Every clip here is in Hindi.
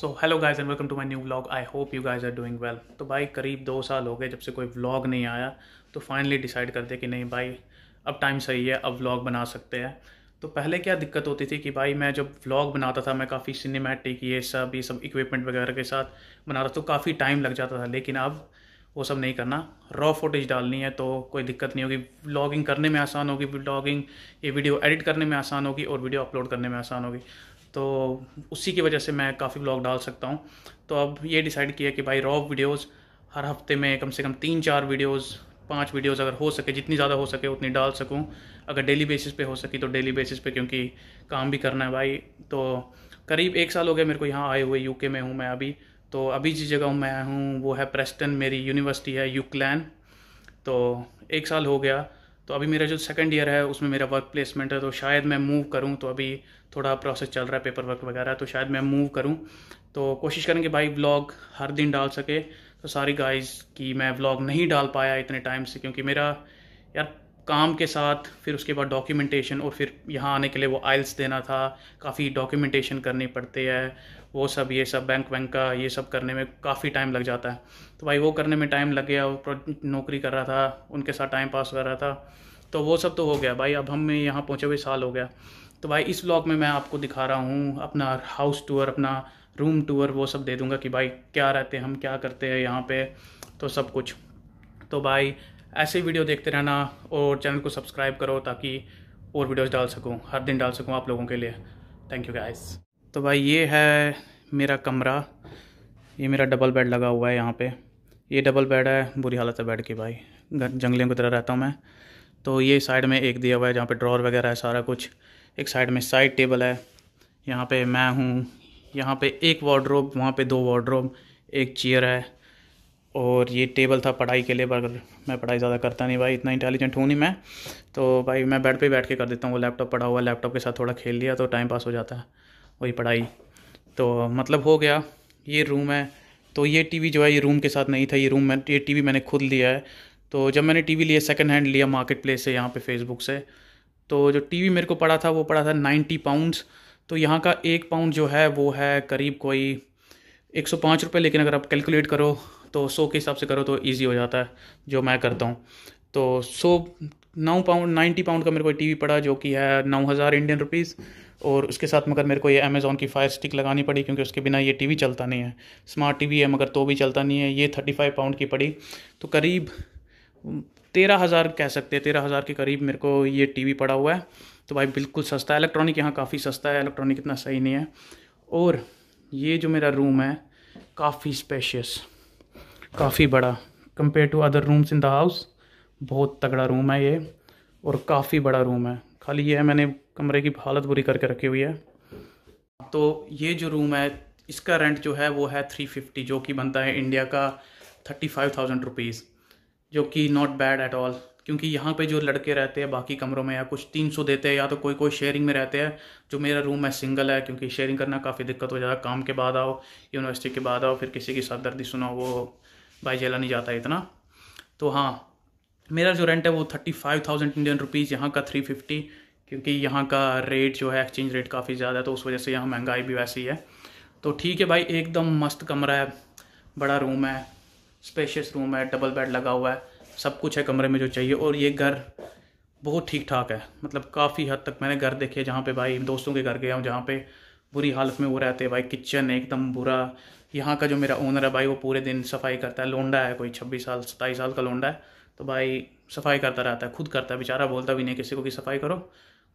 so hello guys and welcome to my new vlog I hope you guys are doing well तो भाई करीब दो साल हो गए जब से कोई व्लॉग नहीं आया तो फाइनली डिसाइड करते कि नहीं भाई अब टाइम सही है अब व्लॉग बना सकते हैं तो पहले क्या दिक्कत होती थी कि भाई मैं जब व्लॉग बनाता था मैं काफ़ी सिनेमैटिक ये सब ये सब इक्विपमेंट वगैरह के साथ बनाता तो काफ़ी टाइम लग जाता था लेकिन अब वो सब नहीं करना रॉ फोटेज डालनी है तो कोई दिक्कत नहीं होगी व्लॉगिंग करने में आसान होगी व्लॉगिंग ये वीडियो एडिट करने में आसान होगी और वीडियो अपलोड करने में आसान होगी तो उसी की वजह से मैं काफ़ी ब्लॉग डाल सकता हूँ तो अब ये डिसाइड किया कि भाई रॉ वीडियोस हर हफ्ते में कम से कम तीन चार वीडियोस पांच वीडियोस अगर हो सके जितनी ज़्यादा हो सके उतनी डाल सकूं अगर डेली बेसिस पे हो सकी तो डेली बेसिस पे क्योंकि काम भी करना है भाई तो करीब एक साल हो गया मेरे को यहाँ आए हुए यूके में हूँ मैं अभी तो अभी जिस जगह मैं हूँ वो है प्रेस्टन मेरी यूनिवर्सिटी है यूकलैन तो एक साल हो गया तो अभी मेरा जो सेकेंड ईयर है उसमें मेरा वर्क प्लेसमेंट है तो शायद मैं मूव करूँ तो अभी थोड़ा प्रोसेस चल रहा है पेपर वर्क वगैरह तो शायद मैं मूव करूँ तो कोशिश करेंगे भाई ब्लॉग हर दिन डाल सके तो सारी गाइज कि मैं ब्लॉग नहीं डाल पाया इतने टाइम से क्योंकि मेरा यार काम के साथ फिर उसके बाद डॉक्यूमेंटेशन और फिर यहाँ आने के लिए वो आइल्स देना था काफ़ी डॉक्यूमेंटेशन करनी पड़ती है वो सब ये सब बैंक वैंक का ये सब करने में काफ़ी टाइम लग जाता है तो भाई वो करने में टाइम लग गया वो नौकरी कर रहा था उनके साथ टाइम पास कर रहा था तो वो सब तो हो गया भाई अब हमें यहाँ पहुँचे हुए साल हो गया तो भाई इस ब्लॉग में मैं आपको दिखा रहा हूँ अपना हाउस टूर अपना रूम टूर वो सब दे दूंगा कि भाई क्या रहते हैं हम क्या करते हैं यहाँ पे तो सब कुछ तो भाई ऐसे ही वीडियो देखते रहना और चैनल को सब्सक्राइब करो ताकि और वीडियोस डाल सकूँ हर दिन डाल सकूँ आप लोगों के लिए थैंक यू गाइस तो भाई ये है मेरा कमरा ये मेरा डबल बेड लगा हुआ है यहाँ पे ये डबल बेड है बुरी हालत है बेड की भाई जंगलियों की तरह रहता हूँ मैं तो ये साइड में एक दिया हुआ है जहाँ पे ड्रॉर वगैरह है सारा कुछ एक साइड में साइड टेबल है यहाँ पे मैं हूँ यहाँ पे एक वार्ड्रोब वहाँ पे दो वार्ड्रोब एक चेयर है और ये टेबल था पढ़ाई के लिए पर मैं पढ़ाई ज़्यादा करता नहीं भाई इतना इंटेलिजेंट हूँ नहीं मैं तो भाई मैं बेड पे बैठ के कर देता हूँ वो लैपटॉप पढ़ा हुआ लैपटॉप के साथ थोड़ा खेल लिया तो टाइम पास हो जाता है वही पढ़ाई तो मतलब हो गया ये रूम है तो ये टीवी जो है ये रूम के साथ नहीं था ये रूम मैं ये टीवी मैंने खुद लिया है तो जब मैंने टीवी लिया सेकंड हैंड लिया मार्केट प्लेस से यहाँ पे फेसबुक से तो जो टीवी मेरे को पड़ा था वो पड़ा था नाइन्टी पाउंड्स तो यहाँ का एक पाउंड जो है वो है करीब कोई एक सौ पाँच रुपये लेकिन अगर आप कैलकुलेट करो तो सो के हिसाब से करो तो ईजी हो जाता है जो मैं करता हूँ तो सो नौ पाउंड नाइन्टी पाउंड का मेरे को टी वी पड़ा जो कि है नौ हज़ार इंडियन रुपीज़ और उसके साथ मगर मेरे को ये अमेज़ोन की फायर स्टिक लगानी पड़ी क्योंकि उसके बिना ये टीवी चलता नहीं है स्मार्ट टीवी है मगर तो भी चलता नहीं है ये थर्टी फाइव पाउंड की पड़ी तो करीब तेरह हज़ार कह सकते हैं तेरह हज़ार के करीब मेरे को ये टीवी पड़ा हुआ है तो भाई बिल्कुल सस्ता है इलेक्ट्रॉनिक यहाँ काफ़ी सस्ता है इलेक्ट्रॉनिक इतना सही नहीं है और ये जो मेरा रूम है काफ़ी स्पेशियस काफ़ी बड़ा compare to other rooms in the house बहुत तगड़ा रूम है ये और काफ़ी बड़ा रूम है खाली ये है मैंने कमरे की हालत बुरी करके रखी हुई है तो ये जो रूम है इसका रेंट जो है वो है थ्री फिफ्टी जो कि बनता है इंडिया का थर्टी फाइव थाउजेंड रुपीज़ जो कि नॉट बैड एट ऑल क्योंकि यहाँ पे जो लड़के रहते हैं बाकी कमरों में या कुछ तीन सौ देते हैं या तो कोई कोई शेयरिंग में रहते हैं जो मेरा रूम है सिंगल है क्योंकि शेयरिंग करना काफ़ी दिक्कत हो जाता है काम के बाद आओ यूनिवर्सिटी के बाद आओ फिर किसी की सरदर्दी सुनाओ वो भाई झेला नहीं जाता इतना तो हाँ मेरा जो रेंट है वो thirty five thousand Indian rupees यहाँ का थ्री फिफ्टी क्योंकि यहाँ का रेट जो है एक्सचेंज रेट काफ़ी ज़्यादा है तो उस वजह से यहाँ महंगाई भी वैसी है तो ठीक है भाई एकदम मस्त कमरा है बड़ा रूम है स्पेशियस रूम है डबल बेड लगा हुआ है सब कुछ है कमरे में जो चाहिए और ये घर बहुत ठीक ठाक है मतलब काफ़ी हद तक मैंने घर देखे जहाँ पे भाई दोस्तों के घर गया हूँ जहाँ पे बुरी हालत में वो रहते भाई किचन एकदम बुरा यहाँ का जो मेरा ओनर है भाई वो पूरे दिन सफाई करता है लोंडा है कोई छब्बीस साल सत्ताईस साल का लोंडा है तो भाई सफाई करता रहता है खुद करता है बेचारा बोलता भी नहीं किसी को कि सफाई करो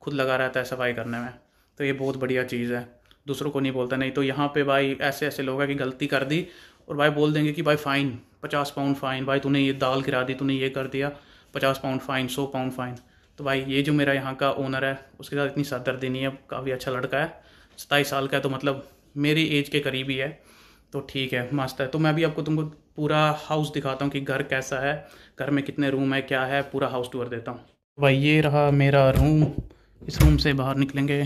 खुद लगा रहता है सफाई करने में तो ये बहुत बढ़िया चीज़ है दूसरों को नहीं बोलता नहीं तो यहाँ पे भाई ऐसे ऐसे लोग हैं कि गलती कर दी और भाई बोल देंगे कि भाई फ़ाइन पचास पाउंड फ़ाइन भाई तूने ये दाल गिरा दी तूने ये कर दिया पचास पाउंड फ़ाइन सौ पाउंड फ़ाइन तो भाई ये जो मेरा यहाँ का ओनर है उसके साथ इतनी सरदर्दी नहीं है काफ़ी अच्छा लड़का है सताईस साल का है तो मतलब मेरी एज के करीब ही है तो ठीक है मस्त है तो मैं भी आपको तुमको पूरा हाउस दिखाता हूँ कि घर कैसा है घर में कितने रूम है क्या है पूरा हाउस टूर देता हूँ तो भाई ये रहा मेरा रूम इस रूम से बाहर निकलेंगे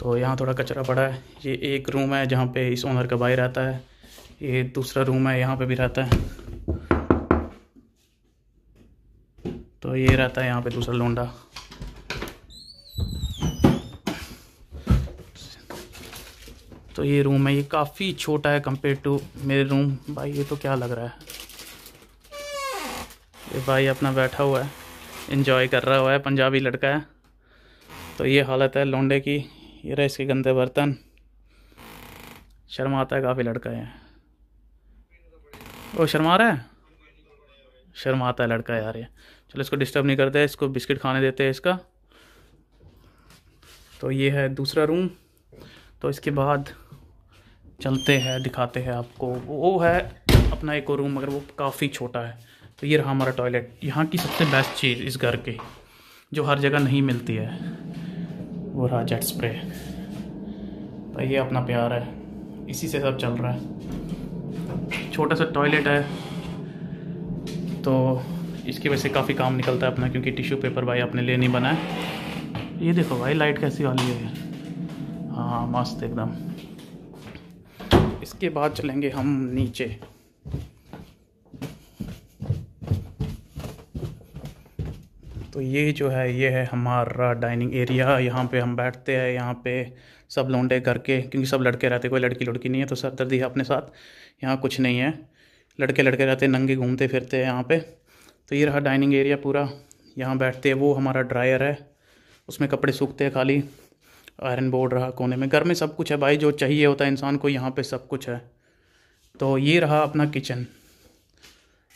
तो यहाँ थोड़ा कचरा पड़ा है ये एक रूम है जहाँ पे इस ओनर का भाई रहता है ये दूसरा रूम है यहाँ पे भी रहता है तो ये रहता है यहाँ पे दूसरा लोंडा तो ये रूम है ये काफ़ी छोटा है कंपेयर टू मेरे रूम भाई ये तो क्या लग रहा है ये भाई अपना बैठा हुआ है इन्जॉय कर रहा हुआ है पंजाबी लड़का है तो ये हालत है लोंडे की ये रहे इसके गंदे बर्तन शर्माता है काफ़ी लड़का है ओ शर्मा रहा है शर्माता है लड़का यार ये चलो इसको डिस्टर्ब नहीं करते इसको बिस्किट खाने देते हैं इसका तो ये है दूसरा रूम तो इसके बाद चलते हैं दिखाते हैं आपको वो है अपना एक और रूम मगर वो काफ़ी छोटा है तो ये रहा हमारा टॉयलेट यहाँ की सबसे बेस्ट चीज़ इस घर की जो हर जगह नहीं मिलती है वो रहा जेट स्प्रे तो ये अपना प्यार है इसी से सब चल रहा है छोटा सा टॉयलेट है तो इसकी वजह से काफ़ी काम निकलता है अपना क्योंकि टिश्यू पेपर भाई अपने लिए नहीं बनाए ये देखो भाई लाइट कैसी वाली है हाँ मस्त एकदम इसके बाद चलेंगे हम नीचे तो ये जो है ये है हमारा डाइनिंग एरिया यहाँ पे हम बैठते हैं यहाँ पे सब लौंडे करके क्योंकि सब लड़के रहते कोई लड़की लड़की नहीं है तो सर दर्दी है अपने साथ यहाँ कुछ नहीं है लड़के लड़के रहते नंगे घूमते फिरते हैं यहाँ पे तो ये रहा डाइनिंग एरिया पूरा यहाँ बैठते हैं वो हमारा ड्रायर है उसमें कपड़े सूखते हैं खाली आयरन बोर्ड रहा कोने में घर में सब कुछ है भाई जो चाहिए होता है इंसान को यहाँ पे सब कुछ है तो ये रहा अपना किचन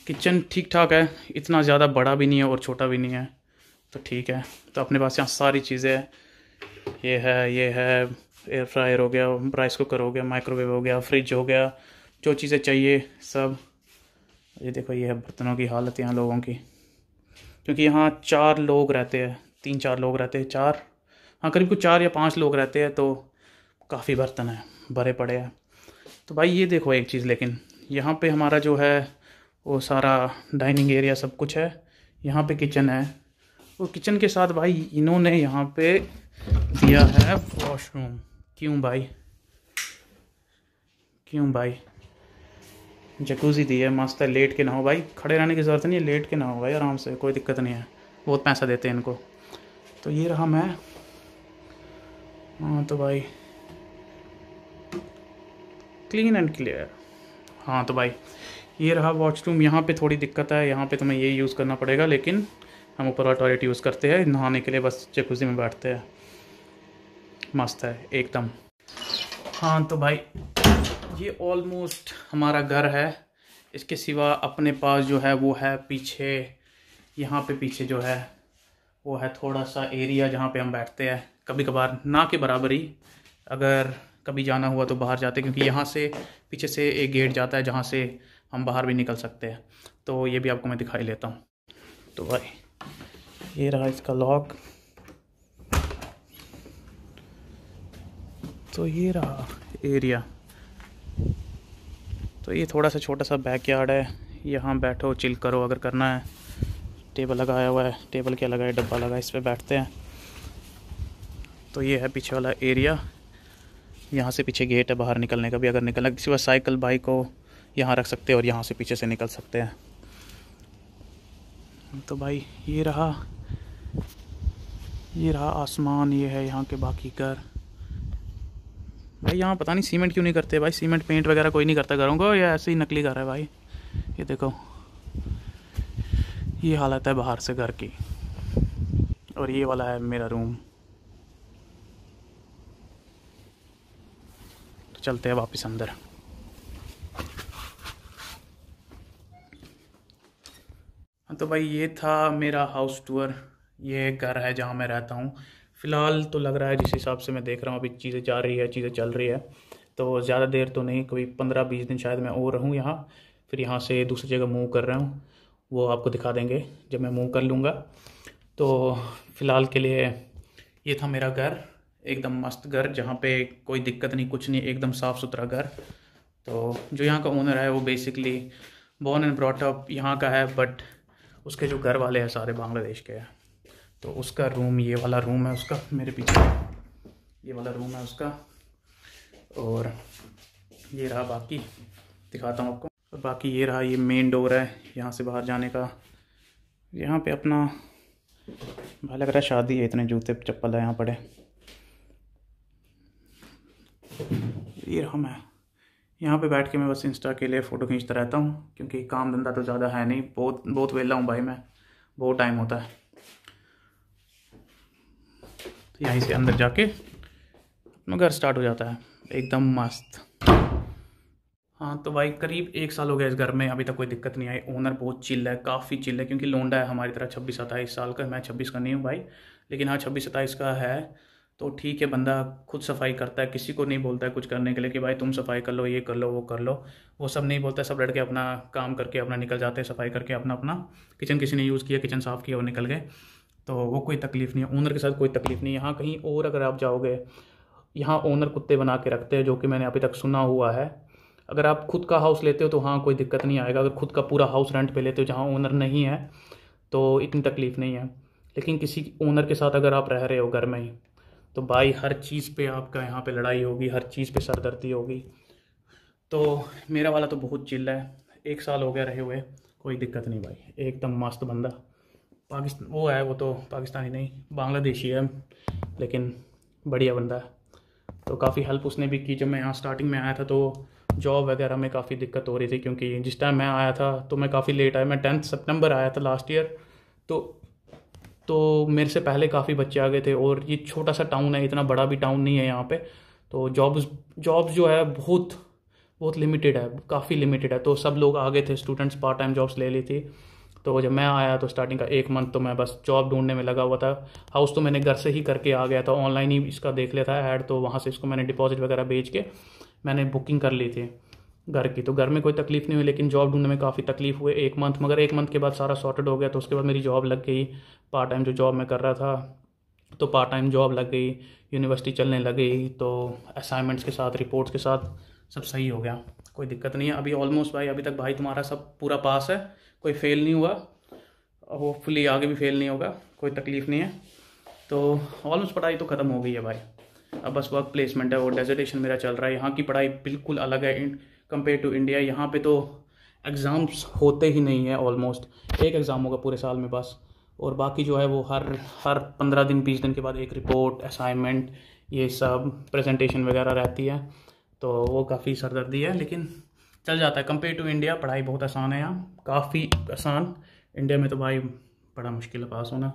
किचन ठीक ठाक है इतना ज़्यादा बड़ा भी नहीं है और छोटा भी नहीं है तो ठीक है तो अपने पास यहाँ सारी चीज़ें हैं ये है ये है एयर फ्रायर हो गया राइस कुकर हो गया माइक्रोवेव हो गया फ्रिज हो गया जो चीज़ें चाहिए सब ये देखो ये है बर्तनों की हालत यहाँ लोगों की क्योंकि यहाँ चार लोग रहते हैं तीन चार लोग रहते हैं चार हाँ करीब कुछ चार या पाँच लोग रहते हैं तो काफ़ी बर्तन है भरे पड़े हैं तो भाई ये देखो एक चीज़ लेकिन यहाँ पे हमारा जो है वो सारा डाइनिंग एरिया सब कुछ है यहाँ पे किचन है और किचन के साथ भाई इन्होंने यहाँ पे दिया है वॉशरूम क्यों भाई क्यों भाई जकूजी दी है मस्त है लेट के ना हो भाई खड़े रहने की ज़रूरत नहीं है लेट के ना हो भाई आराम से कोई दिक्कत नहीं है बहुत पैसा देते हैं इनको तो ये रहा मैं हाँ तो भाई क्लीन एंड क्लियर हाँ तो भाई ये रहा रूम यहाँ पे थोड़ी दिक्कत है यहाँ पे तुम्हें ये यूज़ करना पड़ेगा लेकिन हम ऊपर वाला टॉयलेट यूज़ करते हैं नहाने के लिए बस जकूजी में बैठते हैं मस्त है एकदम हाँ तो भाई ये ऑलमोस्ट हमारा घर है इसके सिवा अपने पास जो है वो है पीछे यहाँ पे पीछे जो है वो है थोड़ा सा एरिया जहाँ पे हम बैठते हैं कभी कभार ना के बराबर ही अगर कभी जाना हुआ तो बाहर जाते क्योंकि यहाँ से पीछे से एक गेट जाता है जहाँ से हम बाहर भी निकल सकते हैं तो ये भी आपको मैं दिखाई लेता हूँ तो भाई ये रहा इसका लॉक तो ये रहा एरिया तो ये थोड़ा सा छोटा सा बैक यार्ड है यहाँ बैठो चिल करो अगर करना है टेबल लगाया हुआ है टेबल क्या लगाया डब्बा लगा इस पर बैठते हैं तो ये है पीछे वाला एरिया यहाँ से पीछे गेट है बाहर निकलने का भी अगर निकलना किसी वक्त साइकिल बाइक को यहाँ रख सकते हैं और यहाँ से पीछे से निकल सकते हैं तो भाई ये रहा ये रहा आसमान ये है यहाँ के बाकी घर भाई यहाँ पता नहीं सीमेंट क्यों नहीं करते भाई सीमेंट पेंट वगैरह कोई नहीं करता घरों को या ऐसे ही नकली घर है भाई ये देखो ये हालत है बाहर से घर की और ये वाला है मेरा रूम चलते हैं वापस अंदर हाँ तो भाई ये था मेरा हाउस टूर ये घर है जहाँ मैं रहता हूँ फ़िलहाल तो लग रहा है जिस हिसाब से मैं देख रहा हूँ अभी चीज़ें जा रही है चीज़ें चल रही है तो ज़्यादा देर तो नहीं कोई पंद्रह बीस दिन शायद मैं और रहूँ यहाँ फिर यहाँ से दूसरी जगह मूव कर रहा हूँ वो आपको दिखा देंगे जब मैं मूव कर लूँगा तो फ़िलहाल के लिए ये था मेरा घर एकदम मस्त घर जहाँ पे कोई दिक्कत नहीं कुछ नहीं एकदम साफ़ सुथरा घर तो जो यहाँ का ओनर है वो बेसिकली बॉर्न एंड ब्रॉटअप यहाँ का है बट उसके जो घर वाले हैं सारे बांग्लादेश के हैं तो उसका रूम ये वाला रूम है उसका मेरे पीछे ये वाला रूम है उसका और ये रहा बाकी दिखाता हूँ आपको और बाकी ये रहा ये मेन डोर है यहाँ से बाहर जाने का यहाँ पे अपना भाई लग रहा है शादी है इतने जूते चप्पल है यहाँ पड़े ये रहा मैं यहाँ पे बैठ के मैं बस इंस्टा के लिए फ़ोटो खींचता रहता हूँ क्योंकि काम धंधा तो ज़्यादा है नहीं बहुत बहुत वेला हूँ भाई मैं बहुत टाइम होता है तो यहीं से अंदर जाके अपना घर स्टार्ट हो जाता है एकदम मस्त हाँ तो भाई करीब एक साल हो गया इस घर में अभी तक कोई दिक्कत नहीं आई ओनर बहुत चिल है काफ़ी चिल है क्योंकि लोंडा है हमारी तरह छब्बीस सत्ताईस साल का मैं छब्बीस का नहीं हूँ भाई लेकिन हाँ छब्बीस सत्ताईस का है तो ठीक है बंदा खुद सफाई करता है किसी को नहीं बोलता है कुछ करने के लिए कि भाई तुम सफाई कर लो ये कर लो वो कर लो वो सब नहीं बोलता है सब लड़के अपना काम करके अपना निकल जाते हैं सफाई करके अपना अपना किचन किसी ने यूज़ किया किचन साफ़ किया और निकल गए तो वो कोई तकलीफ़ नहीं है ओनर के साथ कोई तकलीफ़ नहीं यहाँ कहीं और अगर आप जाओगे यहाँ ओनर कुत्ते बना के रखते हैं जो कि मैंने अभी तक सुना हुआ है अगर आप खुद का हाउस लेते हो तो हाँ कोई दिक्कत नहीं आएगा अगर खुद का पूरा हाउस रेंट पे लेते हो जहाँ ओनर नहीं है तो इतनी तकलीफ़ नहीं है लेकिन किसी ओनर के साथ अगर आप रह रहे हो घर में ही तो भाई हर चीज़ पे आपका यहाँ पे लड़ाई होगी हर चीज़ पे सरदर्दी होगी तो मेरा वाला तो बहुत चिल्ला है एक साल हो गया रहे हुए कोई दिक्कत नहीं भाई एकदम मस्त बंदा पाकिस्तान वो है वो तो पाकिस्तानी नहीं बांग्लादेशी है लेकिन बढ़िया बंदा है तो काफ़ी हेल्प उसने भी की जब मैं यहाँ स्टार्टिंग में आया था तो जॉब वगैरह में काफ़ी दिक्कत हो रही थी क्योंकि जिस टाइम मैं आया था तो मैं काफ़ी लेट आया मैं टेंथ सितंबर आया था लास्ट ईयर तो तो मेरे से पहले काफ़ी बच्चे आ गए थे और ये छोटा सा टाउन है इतना बड़ा भी टाउन नहीं है यहाँ पे तो जॉब्स जॉब्स जो है बहुत बहुत लिमिटेड है काफ़ी लिमिटेड है तो सब लोग आ गए थे स्टूडेंट्स पार्ट टाइम जॉब्स ले ली थी तो जब मैं आया तो स्टार्टिंग का एक मंथ तो मैं बस जॉब ढूंढने में लगा हुआ था हाउस तो मैंने घर से ही करके आ गया था ऑनलाइन ही इसका देख लिया था ऐड तो वहाँ से इसको मैंने डिपॉजिट वगैरह बेच के मैंने बुकिंग कर ली थी घर की तो घर में कोई तकलीफ नहीं हुई लेकिन जॉब ढूंढने में काफ़ी तकलीफ हुई एक मंथ मगर एक मंथ के बाद सारा सॉर्टेड हो गया तो उसके बाद मेरी जॉब लग गई पार्ट टाइम जो जॉब मैं कर रहा था तो पार्ट टाइम जॉब लग गई यूनिवर्सिटी चलने लग गई तो असाइनमेंट्स के साथ रिपोर्ट्स के साथ सब सही हो गया कोई दिक्कत नहीं है अभी ऑलमोस्ट भाई अभी तक भाई तुम्हारा सब पूरा पास है कोई फेल नहीं हुआ होपफुली आगे भी फेल नहीं होगा कोई तकलीफ नहीं है तो ऑलमोस्ट पढ़ाई तो ख़त्म हो गई है भाई अब बस वर्क प्लेसमेंट है वो डेजिटेशन मेरा चल रहा है यहाँ की पढ़ाई बिल्कुल अलग है कंपेयर टू इंडिया यहाँ पे तो एग्ज़ाम्स होते ही नहीं है ऑलमोस्ट एक एग्ज़ाम होगा पूरे साल में बस और बाकी जो है वो हर हर पंद्रह दिन बीस दिन के बाद एक रिपोर्ट असाइनमेंट ये सब प्रेजेंटेशन वगैरह रहती है तो वो काफ़ी सरदर्दी है लेकिन चल जाता है कंपेयर टू इंडिया पढ़ाई बहुत आसान है यहाँ काफ़ी आसान इंडिया में तो भाई बड़ा मुश्किल है पास होना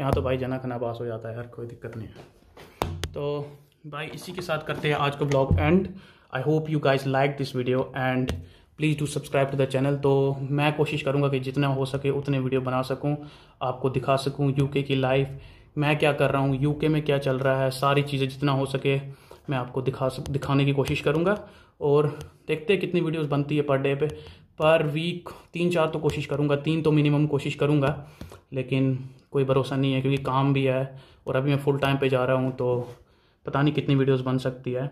यहाँ तो भाई जना खना पास हो जाता है हर कोई दिक्कत नहीं है तो भाई इसी के साथ करते हैं आज को blog and I hope you guys like this video and please do subscribe to the channel तो मैं कोशिश करूँगा कि जितना हो सके उतने वीडियो बना सकूँ आपको दिखा सकूँ यूके की लाइफ मैं क्या कर रहा हूँ यूके में क्या चल रहा है सारी चीज़ें जितना हो सके मैं आपको दिखा सक दिखाने की कोशिश करूँगा और देखते हैं कितनी वीडियोज़ बनती है पर डे पे पर वीक तीन चार तो कोशिश करूँगा तीन तो मिनिमम कोशिश करूँगा लेकिन कोई भरोसा नहीं है क्योंकि काम भी है और अभी मैं फुल टाइम पे जा रहा हूँ तो पता नहीं कितनी वीडियोस बन सकती है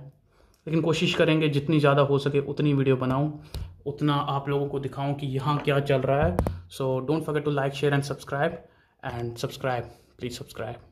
लेकिन कोशिश करेंगे जितनी ज़्यादा हो सके उतनी वीडियो बनाऊँ उतना आप लोगों को दिखाऊँ कि यहाँ क्या चल रहा है so don't forget to like share and subscribe and subscribe please subscribe